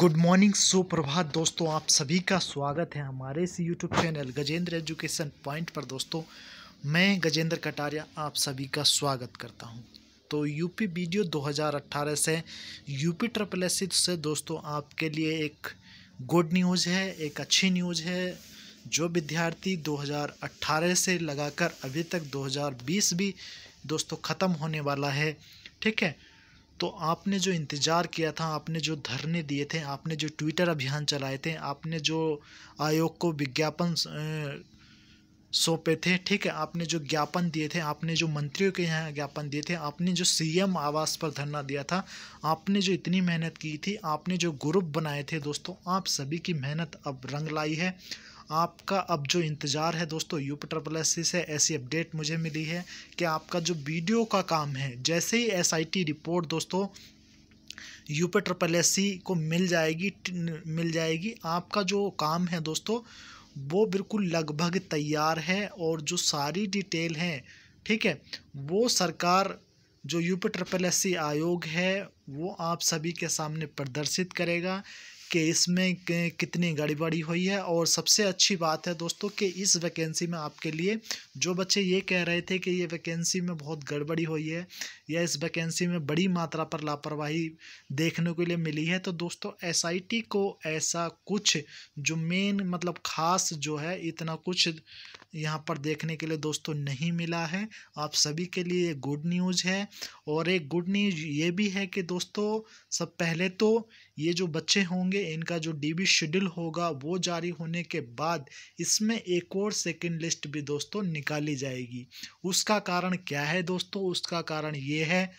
good morning सुप्रभात दोस्तों आप सभी का स्वागत है हमारे इस YouTube channel Gajendra education point पर दोस्तों मैं गजेंद्र कटारिया आप सभी का स्वागत करता हूं तो यूपी वीडियो 2018 से यूपी ट्रिपल एस से दोस्तों आपके लिए एक गुड न्यूज़ है एक अच्छी न्यूज़ है जो विद्यार्थी 2018 से लगाकर अभी तक 2020 भी दोस्तों ख़त्म होने वाला है ठीक है तो आपने जो इंतज़ार किया था आपने जो धरने दिए थे आपने जो ट्विटर अभियान चलाए थे आपने जो आयोग को विज्ञापन सौंपे थे ठीक है आपने जो ज्ञापन दिए थे आपने जो मंत्रियों के यहाँ ज्ञापन दिए थे आपने जो सीएम आवास पर धरना दिया था आपने जो इतनी मेहनत की थी आपने जो ग्रुप बनाए थे दोस्तों आप सभी की मेहनत अब रंग लाई है आपका अब जो इंतज़ार है दोस्तों यू ट्रपल एस सी से ऐसी अपडेट मुझे मिली है कि आपका जो वीडियो का काम है जैसे ही एस आई टी रिपोर्ट दोस्तों यू ट्रपल एस सी को मिल जाएगी मिल जाएगी आपका जो काम है दोस्तों वो बिल्कुल लगभग तैयार है और जो सारी डिटेल है ठीक है वो सरकार जो यूपी ट्रिपल एस आयोग है वो आप सभी के सामने प्रदर्शित करेगा कि इसमें कितनी गड़बड़ी हुई है और सबसे अच्छी बात है दोस्तों कि इस वैकेंसी में आपके लिए जो बच्चे ये कह रहे थे कि ये वैकेंसी में बहुत गड़बड़ी हुई है या इस वैकेंसी में बड़ी मात्रा पर लापरवाही देखने के लिए मिली है तो दोस्तों एस को ऐसा कुछ जो मेन मतलब ख़ास जो है इतना कुछ यहाँ पर देखने के लिए दोस्तों नहीं मिला है आप सभी के लिए गुड न्यूज़ है और एक गुड न्यूज ये भी है कि दोस्तों सब पहले तो ये जो बच्चे होंगे इनका जो डीबी शेड्यूल होगा वो जारी होने के बाद इसमें एक और सेकेंड लिस्ट भी दोस्तों निकाली जाएगी उसका कारण क्या है दोस्तों उसका कारण ये है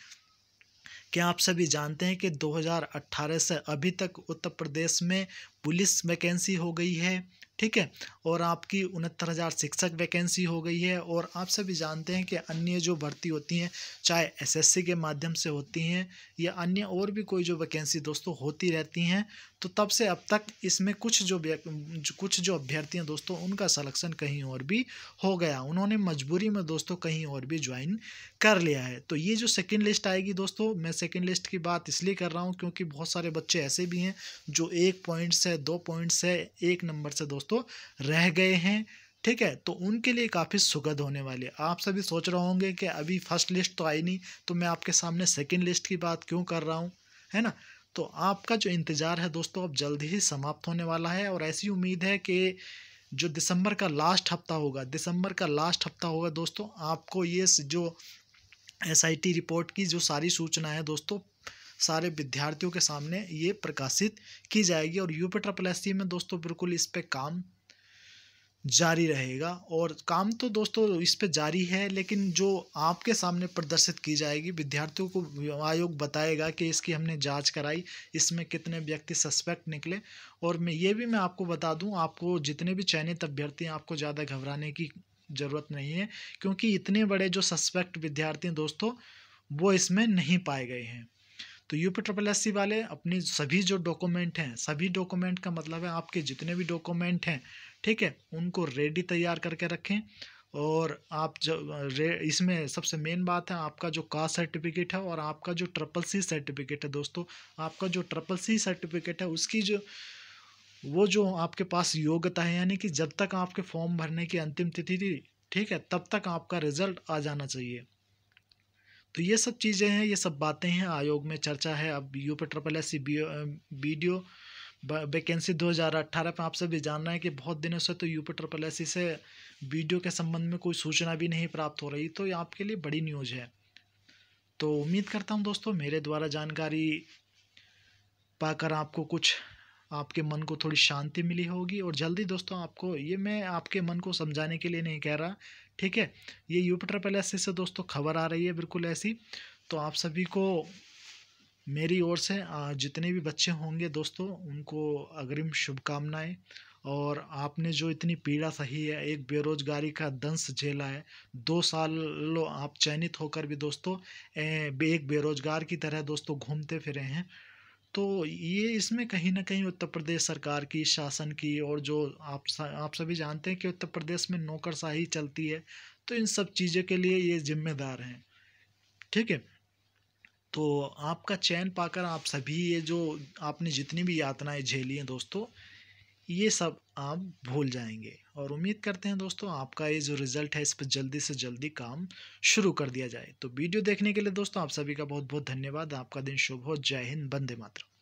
कि आप सभी जानते हैं कि 2018 से अभी तक उत्तर प्रदेश में पुलिस वैकेंसी हो गई है ठीक है और आपकी उनहत्तर हज़ार शिक्षक वैकेंसी हो गई है और आप सभी जानते हैं कि अन्य जो भर्ती होती हैं चाहे एसएससी के माध्यम से होती हैं या अन्य और भी कोई जो वैकेंसी दोस्तों होती रहती हैं तो तब से अब तक इसमें कुछ जो कुछ जो अभ्यर्थी हैं दोस्तों उनका सलेक्शन कहीं और भी हो गया उन्होंने मजबूरी में दोस्तों कहीं और भी ज्वाइन कर लिया है तो ये जो सेकेंड लिस्ट आएगी दोस्तों मैं सेकेंड लिस्ट की बात इसलिए कर रहा हूँ क्योंकि बहुत सारे बच्चे ऐसे भी हैं जो एक पॉइंट्स है दो पॉइंट्स है एक नंबर से दोस्तों दोस्तों रह गए हैं ठीक है तो उनके लिए काफ़ी सुगद होने वाली है आप सभी सोच रहे होंगे कि अभी फर्स्ट लिस्ट तो आई नहीं तो मैं आपके सामने सेकेंड लिस्ट की बात क्यों कर रहा हूँ है ना तो आपका जो इंतज़ार है दोस्तों अब जल्द ही समाप्त होने वाला है और ऐसी उम्मीद है कि जो दिसंबर का लास्ट हफ्ता होगा दिसंबर का लास्ट हफ्ता होगा दोस्तों आपको ये जो एस रिपोर्ट की जो सारी सूचना है दोस्तों सारे विद्यार्थियों के सामने ये प्रकाशित की जाएगी और यूपी ट्रिपल एस में दोस्तों बिल्कुल इस पर काम जारी रहेगा और काम तो दोस्तों इस पर जारी है लेकिन जो आपके सामने प्रदर्शित की जाएगी विद्यार्थियों को आयोग बताएगा कि इसकी हमने जांच कराई इसमें कितने व्यक्ति सस्पेक्ट निकले और मैं ये भी मैं आपको बता दूं आपको जितने भी चयनित अभ्यर्थी हैं आपको ज़्यादा घबराने की ज़रूरत नहीं है क्योंकि इतने बड़े जो सस्पेक्ट विद्यार्थी हैं दोस्तों वो इसमें नहीं पाए गए हैं तो U P triple S C वाले अपनी सभी जो डॉक्यूमेंट हैं सभी डॉक्यूमेंट का मतलब है आपके जितने भी डॉक्यूमेंट हैं ठीक है उनको रेडी तैयार करके रखें और आप जब इसमें सबसे मेन बात है आपका जो कास्ट सर्टिफिकेट है और आपका जो ट्रिपल सी सर्टिफिकेट है दोस्तों आपका जो ट्रिपल सी सर्टिफिकेट है उसकी जो वो जो आपके पास योग्यता है यानी कि जब तक आपके फॉर्म भरने की अंतिम तिथि थी ठीक है तब तक आपका रिजल्ट आ जाना चाहिए तो ये सब चीज़ें हैं ये सब बातें हैं आयोग में चर्चा है अब U P triple S C ओ वैकेंसी अट्ठारह में आप सभी जानना है कि बहुत दिनों से तो यू पी ट्रिपल एस से वीडियो के संबंध में कोई सूचना भी नहीं प्राप्त हो रही तो ये आपके लिए बड़ी न्यूज़ है तो उम्मीद करता हूँ दोस्तों मेरे द्वारा जानकारी पाकर आपको कुछ आपके मन को थोड़ी शांति मिली होगी और जल्दी दोस्तों आपको ये मैं आपके मन को समझाने के लिए नहीं कह रहा ठीक है ये यूपिटर पैलेस से दोस्तों खबर आ रही है बिल्कुल ऐसी तो आप सभी को मेरी ओर से जितने भी बच्चे होंगे दोस्तों उनको अग्रिम शुभकामनाएं और आपने जो इतनी पीड़ा सही है एक बेरोजगारी का दंश झेला है दो साल आप चयनित होकर भी दोस्तों एक बेरोजगार की तरह दोस्तों घूमते फिरे हैं तो ये इसमें कहीं ना कहीं उत्तर प्रदेश सरकार की शासन की और जो आप आप सभी जानते हैं कि उत्तर प्रदेश में नौकरशाही चलती है तो इन सब चीज़ों के लिए ये जिम्मेदार हैं ठीक है तो आपका चैन पाकर आप सभी ये जो आपने जितनी भी यातनाएं झेली हैं दोस्तों ये सब आप भूल जाएंगे और उम्मीद करते हैं दोस्तों आपका ये जो रिज़ल्ट है इस पर जल्दी से जल्दी काम शुरू कर दिया जाए तो वीडियो देखने के लिए दोस्तों आप सभी का बहुत बहुत धन्यवाद आपका दिन शुभ हो जय हिंद बंदे मातरम